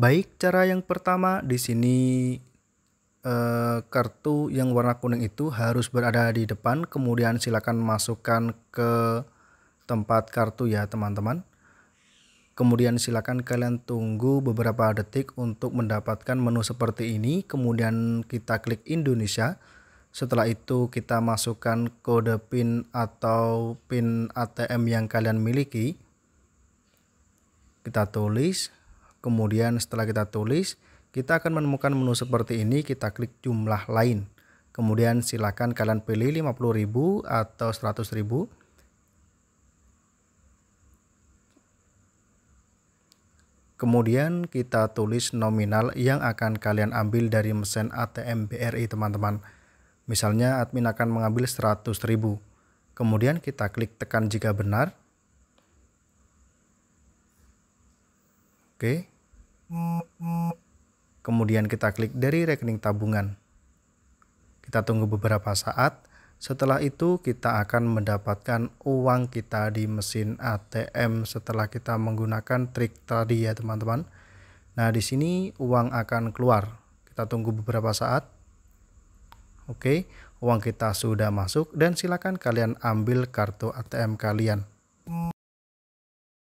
Baik, cara yang pertama di sini eh, kartu yang warna kuning itu harus berada di depan, kemudian silakan masukkan ke tempat kartu ya teman-teman. Kemudian silakan kalian tunggu beberapa detik untuk mendapatkan menu seperti ini, kemudian kita klik Indonesia. Setelah itu kita masukkan kode PIN atau PIN ATM yang kalian miliki. Kita tulis Kemudian setelah kita tulis, kita akan menemukan menu seperti ini, kita klik jumlah lain. Kemudian silakan kalian pilih 50.000 atau 100.000. Kemudian kita tulis nominal yang akan kalian ambil dari mesin ATM BRI teman-teman. Misalnya admin akan mengambil 100.000. Kemudian kita klik tekan jika benar. Oke. Kemudian kita klik dari rekening tabungan. Kita tunggu beberapa saat. Setelah itu kita akan mendapatkan uang kita di mesin ATM setelah kita menggunakan trik tadi ya teman-teman. Nah, di sini uang akan keluar. Kita tunggu beberapa saat. Oke, uang kita sudah masuk dan silakan kalian ambil kartu ATM kalian.